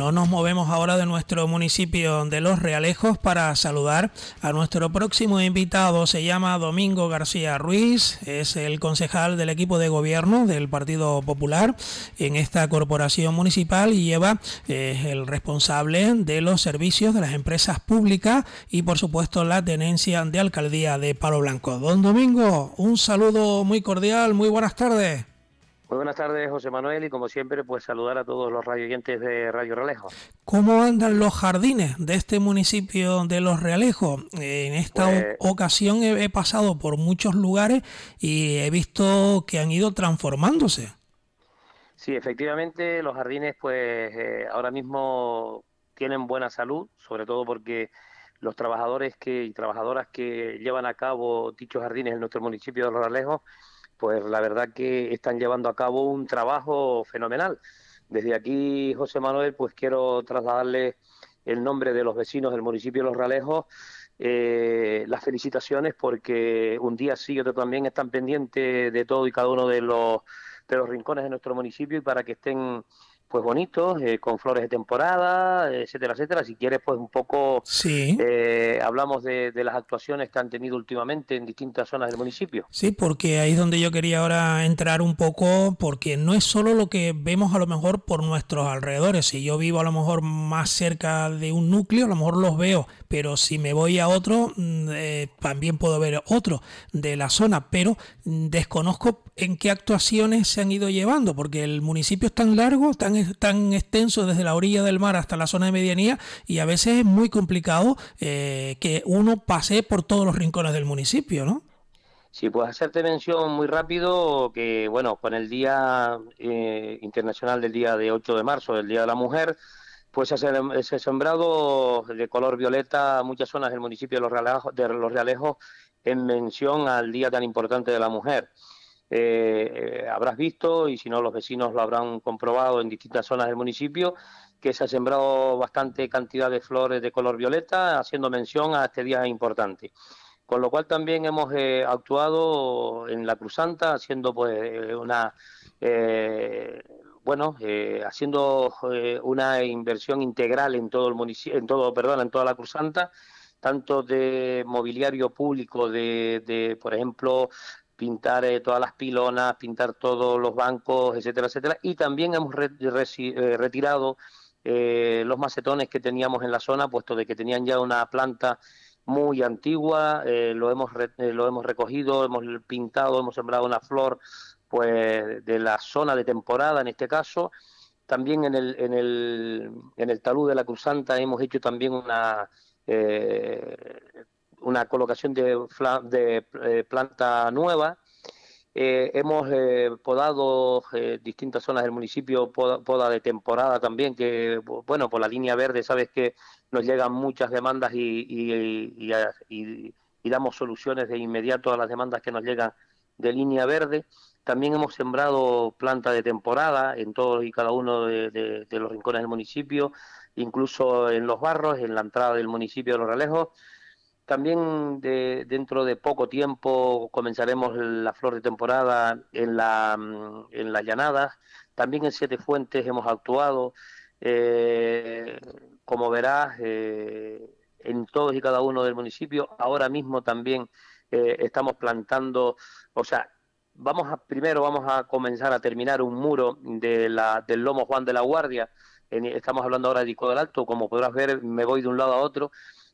no nos movemos ahora de nuestro municipio de Los Realejos para saludar a nuestro próximo invitado. Se llama Domingo García Ruiz, es el concejal del equipo de gobierno del Partido Popular en esta corporación municipal y lleva eh, el responsable de los servicios de las empresas públicas y por supuesto la tenencia de alcaldía de Palo Blanco. Don Domingo, un saludo muy cordial, muy buenas tardes buenas tardes, José Manuel, y como siempre, pues saludar a todos los oyentes de Radio Realejo. ¿Cómo andan los jardines de este municipio de Los Realejos? En esta pues ocasión he, pasado por muchos lugares y he visto que han ido transformándose. Sí, efectivamente, los jardines, pues eh, ahora mismo tienen buena salud, sobre todo porque los trabajadores que, y trabajadoras que llevan a cabo dichos jardines en nuestro municipio de Los Realejos pues la verdad que están llevando a cabo un trabajo fenomenal. Desde aquí, José Manuel, pues quiero trasladarle el nombre de los vecinos del municipio de Los Ralejos, eh, las felicitaciones porque un día sí y otro también están pendientes de todo y cada uno de los, de los rincones de nuestro municipio y para que estén pues bonitos, eh, con flores de temporada, etcétera, etcétera. Si quieres, pues un poco sí. Eh, hablamos de, las actuaciones que han tenido últimamente en distintas zonas del municipio. Sí, porque ahí es donde yo quería ahora entrar un poco, porque no es solo lo que vemos a lo mejor por nuestros alrededores. Si yo vivo a lo mejor más cerca de un núcleo, a lo mejor los veo, pero si me voy a otro, mm, eh, también puedo ver otro de la zona, pero mm, desconozco en qué actuaciones se han ido llevando, porque el municipio es tan largo, tan tan, extenso desde la orilla del mar hasta la zona de medianía y a veces es muy complicado eh, que uno pase por todos los rincones del municipio, ¿no? Sí, pues hacerte mención muy rápido que, bueno, con el Día eh, Internacional del Día de 8 de marzo, el Día de la Mujer, pues se ha sembrado de color violeta muchas zonas del municipio de Los de los Realejos en mención al Día tan importante de la Mujer. Eh, eh, habrás visto, y si no los vecinos lo habrán comprobado en distintas zonas del municipio, que se ha sembrado bastante cantidad de flores de color violeta, haciendo mención a este día importante. Con lo cual también hemos eh, actuado en la Cruzanta, haciendo pues eh, una bueno, haciendo una inversión integral en todo el municipio, en todo, perdón, en toda la Cruzanta tanto de mobiliario público, de, de por ejemplo, pintar eh, todas las pilonas, pintar todos los bancos, etcétera, etcétera. Y también hemos eh, retirado eh, los macetones que teníamos en la zona, puesto de que tenían ya una planta muy antigua, lo, hemos lo hemos recogido, hemos pintado, hemos sembrado una flor pues de la zona de temporada en este caso. También en el, en el, en el talud de la Cruzanta hemos hecho también una una colocación de, de eh, planta nueva. Eh, hemos eh, podado distintas zonas del municipio, poda, de temporada también, que bueno, por la línea verde sabes que nos llegan muchas demandas y, y, damos soluciones de inmediato a las demandas que nos llegan de línea verde. También hemos sembrado planta de temporada en todos y cada uno de, los rincones del municipio, incluso en los barros, en la entrada del municipio de Los Ralejos también de, dentro de poco tiempo comenzaremos la flor de temporada en, mm, en las llanadas. También en Siete Fuentes hemos actuado. Eh, como verás, eh, en todos y cada uno del municipio. Ahora mismo también eh, estamos plantando, o sea, vamos a, primero vamos a comenzar a terminar un muro de la, del lomo Juan de la Guardia. estamos hablando ahora de Disco del Alto, como podrás ver, me voy de un lado a otro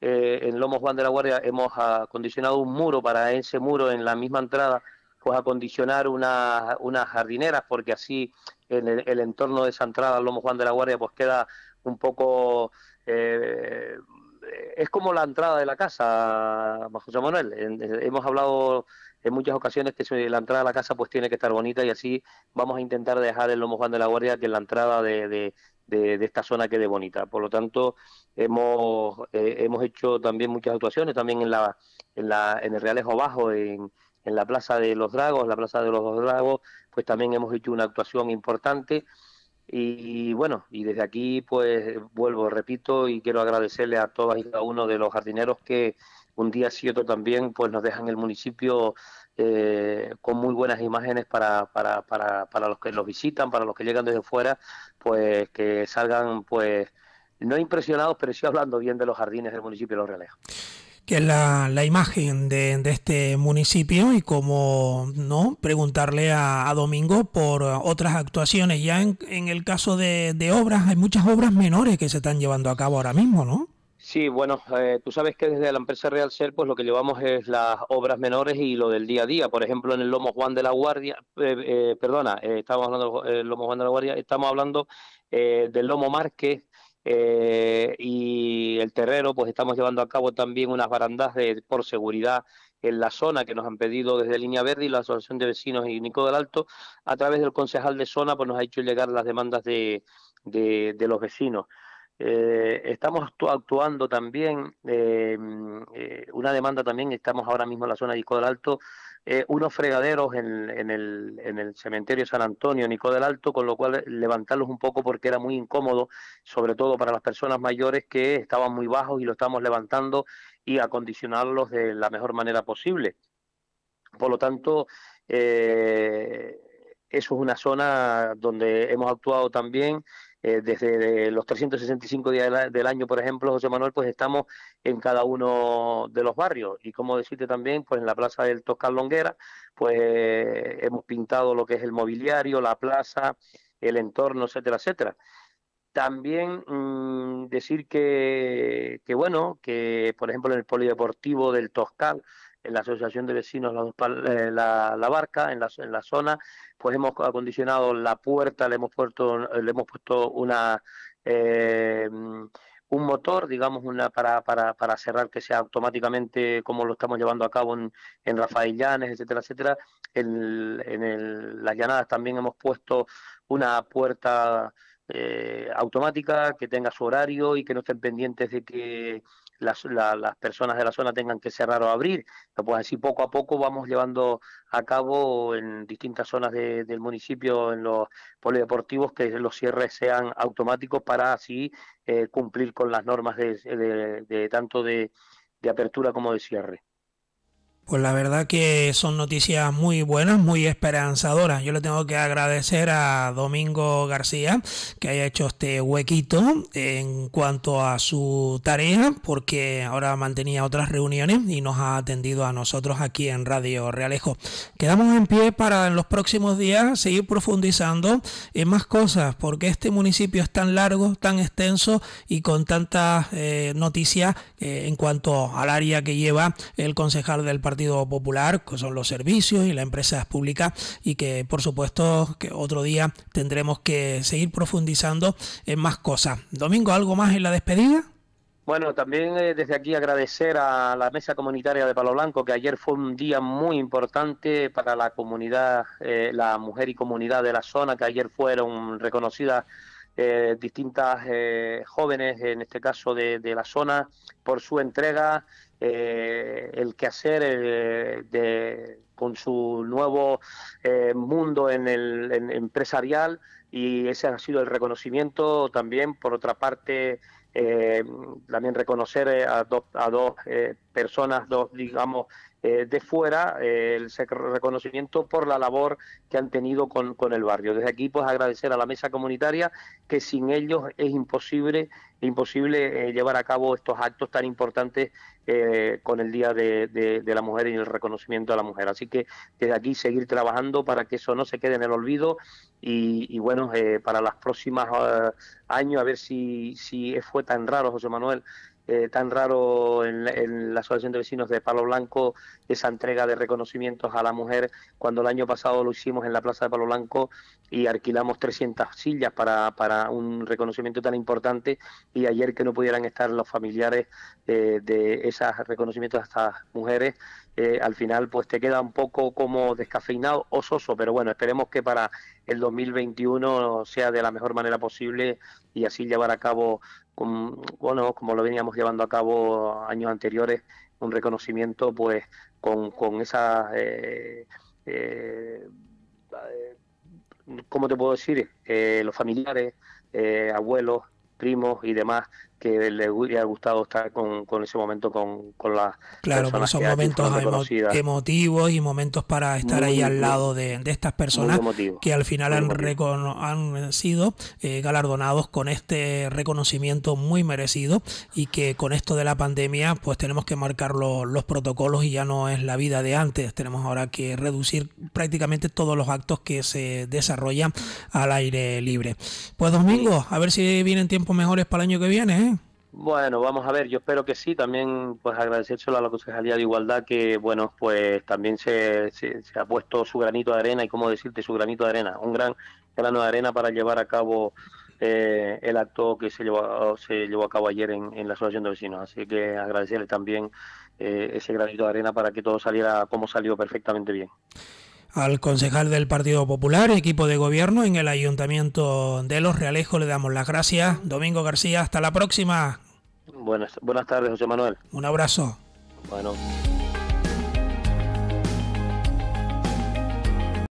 eh, en Lomo Juan de la Guardia hemos acondicionado un muro para ese muro en la misma entrada, pues acondicionar unas jardineras, porque así en el, entorno de esa entrada, Lomo Juan de la Guardia, pues queda un poco... Eh, es como la entrada de la casa, José Manuel. Hemos hablado en muchas ocasiones que la entrada de la casa pues tiene que estar bonita y así vamos a intentar dejar el Lomo Juan de la Guardia que la entrada de, de, de, esta zona que de bonita. Por lo tanto, hemos, eh, hemos hecho también muchas actuaciones, también en, la, en, la, en el Realejo Bajo, en, en la Plaza de los Dragos, la Plaza de los Dos Dragos, pues también hemos hecho una actuación importante. Y, bueno, y desde aquí pues vuelvo, repito, y quiero agradecerle a todas y cada uno de los jardineros que, un día sí otro también, pues nos dejan el municipio eh, con muy buenas imágenes para, para, los que los visitan, para los que llegan desde fuera, pues que salgan pues no impresionados, pero sí hablando bien de los jardines del municipio de Los Realejos. que es la, la imagen de, este municipio y como no preguntarle a, Domingo por otras actuaciones. Ya en, el caso de, de, obras, hay muchas obras menores que se están llevando a cabo ahora mismo, ¿no? Sí, bueno, eh, tú sabes que desde la empresa Real Ser, pues lo que llevamos es las obras menores y lo del día a día. Por ejemplo, en el Lomo Juan de la Guardia, eh, eh, perdona, estamos hablando del Lomo Juan de la Guardia, estamos hablando del Lomo Márquez y el Terrero, pues estamos llevando a cabo también unas barandas de, por seguridad en la zona que nos han pedido desde Línea Verde y la Asociación de Vecinos y Nico del Alto, a través del concejal de zona, pues nos ha hecho llegar las demandas de, de los vecinos. Eh, estamos actuando también, eh, eh, una demanda también, estamos ahora mismo en la zona de Nicodel del Alto, unos fregaderos en, el, cementerio San Antonio, Nico del Alto, con lo cual levantarlos un poco porque era muy incómodo, sobre todo para las personas mayores que estaban muy bajos y lo estamos levantando y acondicionarlos de la mejor manera posible. Por lo tanto, eso es una zona donde hemos actuado también eh, desde eh, los 365 días del, año, por ejemplo, José Manuel, pues estamos en cada uno de los barrios. Y como decirte también, pues en la plaza del Toscal Longuera, pues eh, hemos pintado lo que es el mobiliario, la plaza, el entorno, etcétera, etcétera. También mm, decir que, que, bueno, que por ejemplo en el polideportivo del Toscal, en la Asociación de Vecinos la, eh, Barca, en la, zona, pues hemos acondicionado la puerta, le hemos puesto, le hemos puesto una... Eh, un motor, digamos, una para, para, para cerrar que sea automáticamente como lo estamos llevando a cabo en, en Rafael etcétera, etcétera. En, en las llanadas también hemos puesto una puerta eh, automática que tenga su horario y que no estén pendientes de que las, las personas de la zona tengan que cerrar o abrir. Pues así poco a poco vamos llevando a cabo en distintas zonas del municipio, en los polideportivos, que los cierres sean automáticos para así eh, cumplir con las normas de tanto de apertura como de cierre. Pues la verdad que son noticias muy buenas, muy esperanzadoras. Yo le tengo que agradecer a Domingo García que haya hecho este huequito en cuanto a su tarea, porque ahora mantenía otras reuniones y nos ha atendido a nosotros aquí en Radio Realejo. Quedamos en pie para en los próximos días seguir profundizando en más cosas, porque este municipio es tan largo, tan extenso y con tantas eh, noticias eh, en cuanto al área que lleva el concejal del partido Partido Popular, que son los servicios y las empresas públicas, y que por supuesto que otro día tendremos que seguir profundizando en más cosas. Domingo, ¿algo más en la despedida? Bueno, también eh, desde aquí agradecer a la Mesa Comunitaria de Palo Blanco, que ayer fue un día muy importante para la comunidad, eh, la mujer y comunidad de la zona, que ayer fueron reconocidas eh, distintas jóvenes, en este caso de la zona, por su entrega, eh, el quehacer eh, de, con su nuevo eh, mundo en el empresarial y ese ha sido el reconocimiento también por otra parte eh, también reconocer eh, a dos, a dos eh, personas, dos, digamos, eh, de fuera, el reconocimiento por la labor que han tenido con, el barrio. Desde aquí, pues agradecer a la mesa comunitaria, que sin ellos es imposible, imposible llevar a cabo estos actos tan importantes con el Día de, la Mujer y el reconocimiento a la mujer. Así que desde aquí seguir trabajando para que eso no se quede en el olvido y, y bueno, para las próximas año, a ver si, si fue tan raro, José Manuel, eh, tan raro en, la Asociación de Vecinos de Palo Blanco esa entrega de reconocimientos a la mujer cuando el año pasado lo hicimos en la Plaza de Palo Blanco y alquilamos 300 sillas para, un reconocimiento tan importante y ayer que no pudieran estar los familiares eh, de esos reconocimientos a estas mujeres al final pues te queda un poco como descafeinado o soso, pero bueno, esperemos que para el 2021 sea de la mejor manera posible y así llevar a cabo, bueno, como lo veníamos llevando a cabo años anteriores, un reconocimiento pues con, con esa... Eh, eh ¿Cómo te puedo decir? Eh, los familiares, eh, abuelos, primos y demás que le ha gustado estar con, ese momento con, con las claro, personas son momentos emotivos y momentos para estar ahí al lado de, estas personas que al final han, han sido eh, galardonados con este reconocimiento muy merecido y que con esto de la pandemia pues tenemos que marcar los protocolos y ya no es la vida de antes, tenemos ahora que reducir prácticamente todos los actos que se desarrollan al aire libre. Pues Domingo, a ver si vienen tiempos mejores para el año que viene. ¿eh? Bueno, vamos a ver, yo espero que sí, también pues agradecérselo a la Concejalía de Igualdad que, bueno, pues también se, ha puesto su granito de arena y, cómo decirte, su granito de arena, un gran grano de arena para llevar a cabo eh, el acto que se llevó, se llevó a cabo ayer en, la Asociación de Vecinos. Así que agradecerle también eh, ese granito de arena para que todo saliera como salió perfectamente bien al concejal del Partido Popular, equipo de gobierno en el Ayuntamiento de Los Realejos. Le damos las gracias. Domingo García, hasta la próxima. Buenas, buenas tardes, José Manuel. Un abrazo. Bueno.